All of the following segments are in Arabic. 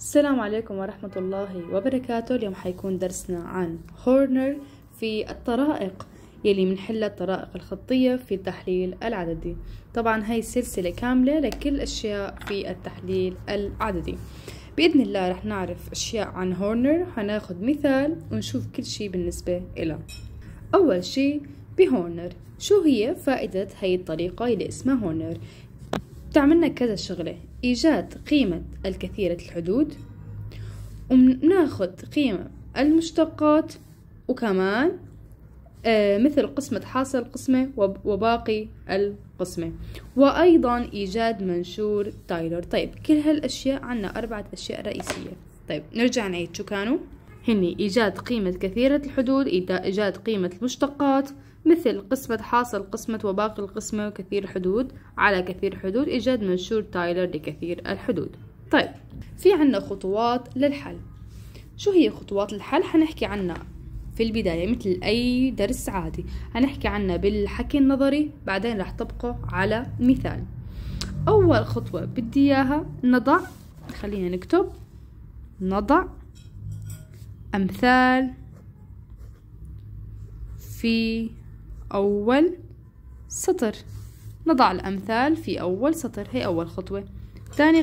السلام عليكم ورحمة الله وبركاته اليوم حيكون درسنا عن هورنر في الطرائق يلي بنحلها الطرائق الخطية في التحليل العددي طبعا هاي سلسلة كاملة لكل أشياء في التحليل العددي بإذن الله رح نعرف أشياء عن هورنر حناخد مثال ونشوف كل شي بالنسبة إله أول شي بهورنر شو هي فائدة هاي الطريقة اللي اسمها هورنر بتعملنا كذا شغلة إيجاد قيمة الكثيرة الحدود وناخد قيمة المشتقات وكمان آه، مثل قسمة حاصل قسمة وباقي القسمة وأيضا إيجاد منشور تايلور طيب كل هالأشياء عنا أربعة أشياء رئيسية طيب نرجع نعيد شو كانوا هني إيجاد قيمة كثيرة الحدود إيجاد قيمة المشتقات مثل قسمة حاصل قسمة وباقي القسمة وكثير حدود على كثير حدود إيجاد منشور تايلر لكثير الحدود طيب في عنا خطوات للحل شو هي خطوات الحل حنحكي عنها في البداية مثل أي درس عادي هنحكي عنها بالحكي النظري بعدين رح طبقه على مثال أول خطوة بدي إياها نضع خلينا نكتب نضع أمثال في أول سطر نضع الأمثال في أول سطر هي أول خطوة ثاني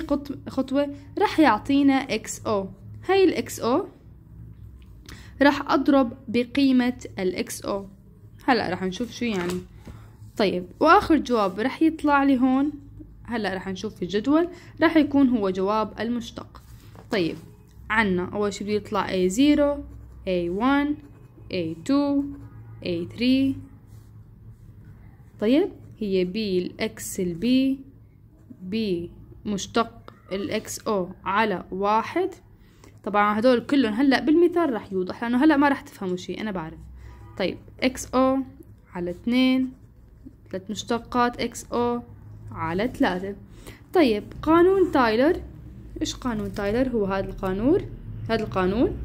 خطوة رح يعطينا XO هاي ال XO رح أضرب بقيمة ال XO هلأ رح نشوف شو يعني طيب وآخر جواب رح يطلع لي هون هلأ رح نشوف في الجدول رح يكون هو جواب المشتق طيب عنا أول شي بده يطلع A0 A1 A2 A3 طيب هي بي الإكس البي بي مشتق الإكس أو على واحد طبعا هدول كلهم هلأ بالمثال رح يوضح لأنه هلأ ما رح تفهموا شي أنا بعرف طيب إكس أو على اثنين ثلاث مشتقات إكس أو على ثلاثة طيب قانون تايلر إيش قانون تايلر هو هذا القانون هذا القانون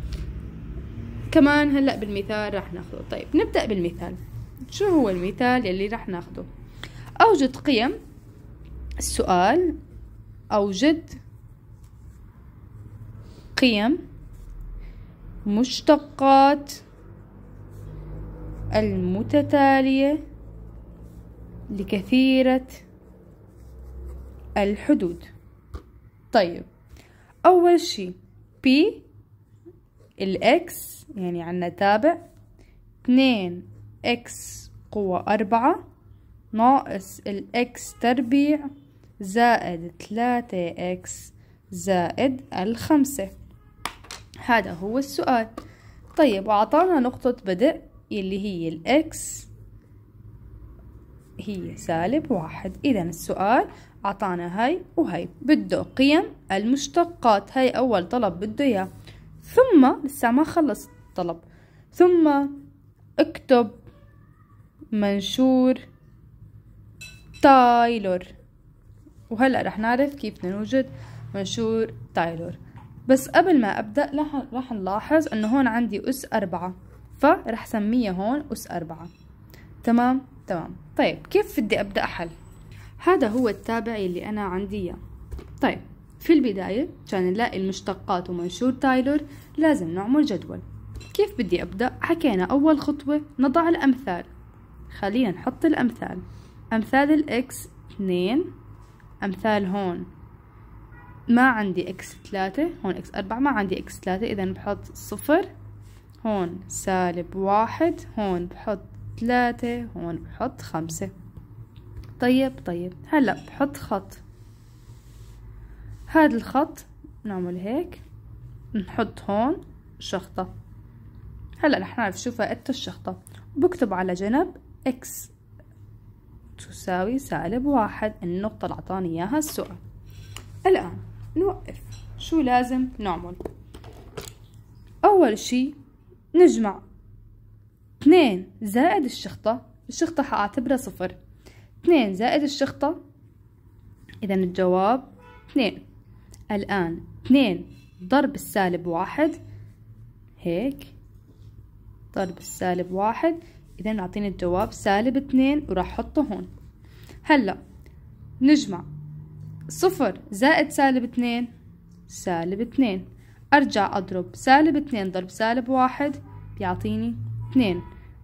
كمان هلأ بالمثال راح ناخذه طيب نبدأ بالمثال شو هو المثال اللي رح ناخده أوجد قيم السؤال أوجد قيم مشتقات المتتالية لكثيرة الحدود طيب أول شيء P الإكس يعني عنا تابع اثنين إكس قوة أربعة ناقص الإكس تربيع زائد تلاتة إكس زائد الخمسة هذا هو السؤال طيب وعطانا نقطة بدء اللي هي الإكس هي سالب واحد إذا السؤال عطانا هاي وهاي بده قيم المشتقات هاي أول طلب بده إياه ثم لسه ما خلص الطلب ثم اكتب منشور تايلور وهلأ رح نعرف كيف نوجد منشور تايلور بس قبل ما أبدأ رح نلاحظ أنه هون عندي أس أربعة فرح سميها هون أس أربعة تمام تمام طيب كيف بدي أبدأ حل هذا هو التابع اللي أنا عندي إياه طيب في البداية عشان نلاقي المشتقات ومنشور تايلور لازم نعمل جدول كيف بدي أبدأ؟ حكينا أول خطوة نضع الأمثال خلينا نحط الأمثال أمثال الإكس اثنين أمثال هون ما عندي إكس ثلاثة هون إكس أربعة ما عندي إكس ثلاثة إذا بحط صفر هون سالب واحد هون بحط ثلاثة هون بحط خمسة طيب طيب هلأ بحط خط هذا الخط نعمل هيك نحط هون شخطة هلأ رح نعرف شو فائدة الشخطة بكتب على جنب إكس تساوي سالب واحد النقطة اللي أعطاني إياها السؤال الآن نوقف شو لازم نعمل أول شي نجمع اثنين زائد الشخطة الشخطة حأعتبرها صفر اثنين زائد الشخطة إذا الجواب اثنين الآن اثنين ضرب السالب واحد هيك ضرب السالب واحد إذا أعطيني الجواب سالب اتنين وراح أحطه هون هلأ نجمع صفر زائد سالب اتنين سالب اتنين أرجع أضرب سالب اتنين ضرب سالب واحد بيعطيني اتنين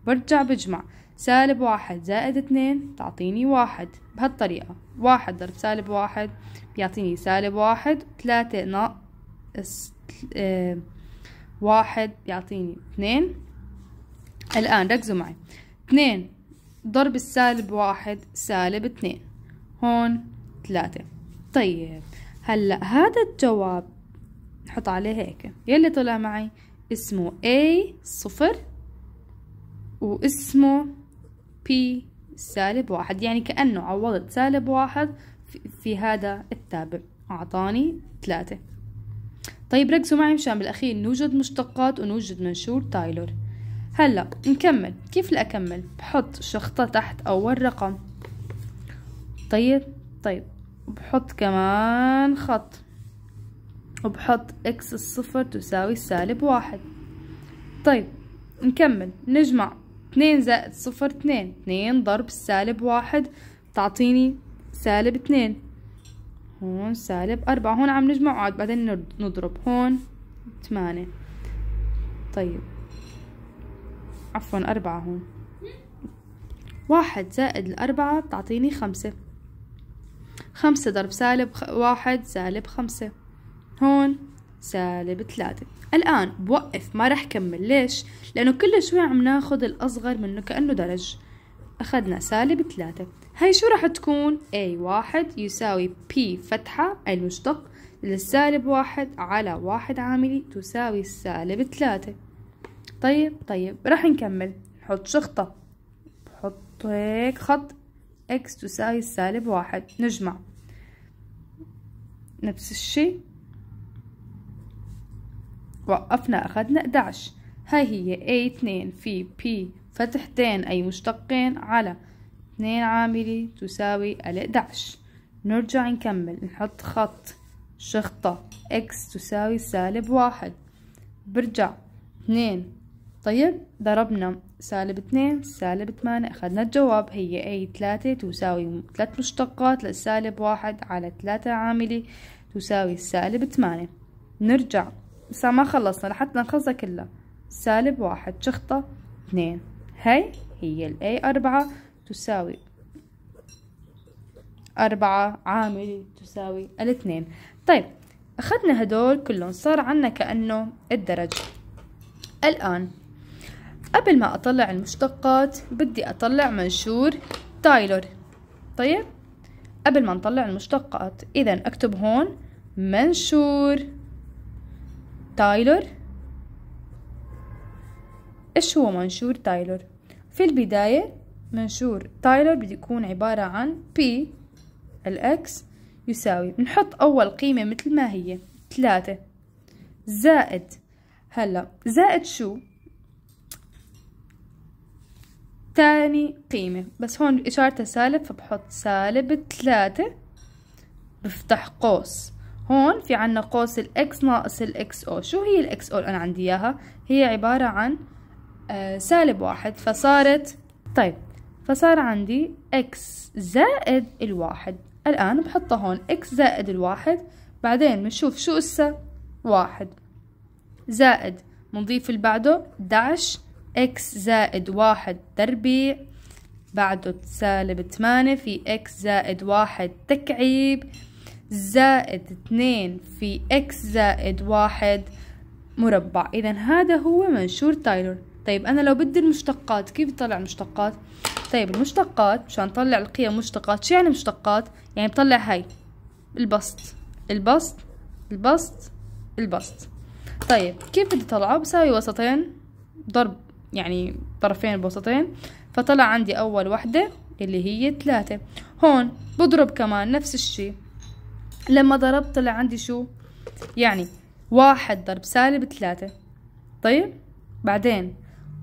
برجع بجمع سالب واحد زائد اتنين تعطيني واحد بهالطريقة واحد ضرب سالب واحد بيعطيني سالب واحد تلاتة ناقص اه واحد بيعطيني اتنين الآن ركزوا معي اتنين ضرب السالب واحد سالب اتنين هون ثلاثة طيب هلأ هذا الجواب نحط عليه هيك يلي طلع معي اسمه A صفر واسمه P سالب واحد يعني كأنه عوضت سالب واحد في هذا التابع أعطاني ثلاثة طيب ركزوا معي مشان بالأخير نوجد مشتقات ونوجد منشور تايلور هلا نكمل كيف لأكمل بحط شخطة تحت أول رقم طيب طيب وبحط كمان خط وبحط اكس الصفر تساوي سالب واحد طيب نكمل نجمع اتنين زائد صفر اتنين اتنين ضرب سالب واحد تعطيني سالب اتنين هون سالب أربعة هون عم نجمع وعاد بعدين نضرب هون ثمانية طيب عفوا أربعة هون واحد زائد الأربعة بتعطيني خمسة خمسة ضرب سالب واحد سالب خمسة هون سالب ثلاثة الآن بوقف ما رح كمل ليش؟ لأنه كل شوي عم ناخد الأصغر منه كأنه درج أخذنا سالب ثلاثة هاي شو رح تكون؟ A واحد يساوي P فتحة أي المشتق للسالب واحد على واحد عاملي تساوي السالب ثلاثة طيب طيب راح نكمل نحط شخطة نحط هيك خط اكس تساوي السالب واحد نجمع نفس الشي وقفنا أخذنا 11 هاي هي اي 2 في بي فتحتين أي مشتقين على 2 عاملي تساوي ال 11 نرجع نكمل نحط خط شخطة اكس تساوي سالب واحد برجع 2 طيب ضربنا سالب اتنين سالب تمانية أخذنا الجواب هي أي تلاتة تساوي ثلاث مشتقات للسالب واحد على ثلاثة عاملة تساوي السالب تمانية نرجع بس ما خلصنا لحتى نخلصها كلها سالب واحد شخطة اثنين هاي هي الاي أربعة تساوي أربعة عاملة تساوي الاثنين طيب أخذنا هدول كلهم صار عنا كأنه الدرج الآن قبل ما أطلع المشتقات بدي أطلع منشور تايلور طيب قبل ما نطلع المشتقات إذا أكتب هون منشور تايلور إيش هو منشور تايلور في البداية منشور تايلور بده يكون عبارة عن P الأكس يساوي بنحط أول قيمة مثل ما هي ثلاثة زائد هلا زائد شو تاني قيمة بس هون إشارتها سالب فبحط سالب ثلاثة بفتح قوس هون في عنا قوس الإكس ناقص الإكس أو شو هي الإكس أو أنا عندي إياها هي عبارة عن آه، سالب واحد فصارت طيب فصار عندي إكس زائد الواحد الآن بحطها هون إكس زائد الواحد بعدين بنشوف شو إسا واحد زائد بنضيف اللي بعده داش إكس زائد واحد تربيع بعده سالب ثمانية في إكس زائد واحد تكعيب زائد اثنين في إكس زائد واحد مربع إذا هذا هو منشور تايلور طيب أنا لو بدي المشتقات كيف بطلع المشتقات؟ طيب المشتقات مشان نطلع القيم مشتقات شو يعني مشتقات؟ يعني بطلع هاي البسط البسط البسط البسط طيب كيف بدي طلعه بساوي وسطين ضرب يعني طرفين بوسطين فطلع عندي أول وحدة اللي هي ثلاثة هون بضرب كمان نفس الشي لما ضربت طلع عندي شو يعني واحد ضرب سالب ثلاثة طيب بعدين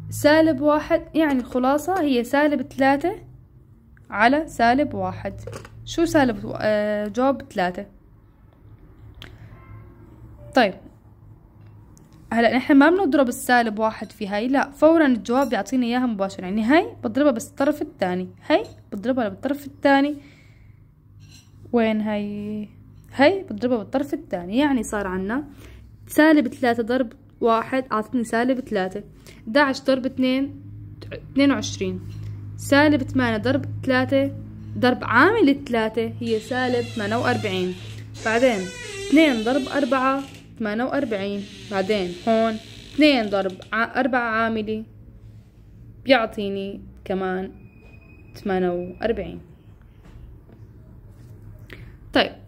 سالب واحد يعني الخلاصة هي سالب ثلاثة على سالب واحد شو سالب آه، جواب ثلاثة طيب هلا نحن ما بنضرب السالب واحد في هاي لا فورا الجواب بيعطينا اياها مباشرة يعني هاي بضربها بس الطرف الثاني هاي بضربها بالطرف الثاني وين هاي هاي بضربها بالطرف الثاني يعني صار عنا سالب ثلاثة ضرب واحد أعطتني سالب ثلاثة داعش ضرب اثنين اثنين وعشرين سالب ثمانية ضرب ثلاثة ضرب عامل ثلاثة هي سالب ثمانية وأربعين بعدين اثنين ضرب أربعة ثمانية وأربعين بعدين هون اثنين ضرب أربعة عاملة بيعطيني كمان ثمانية وأربعين طيب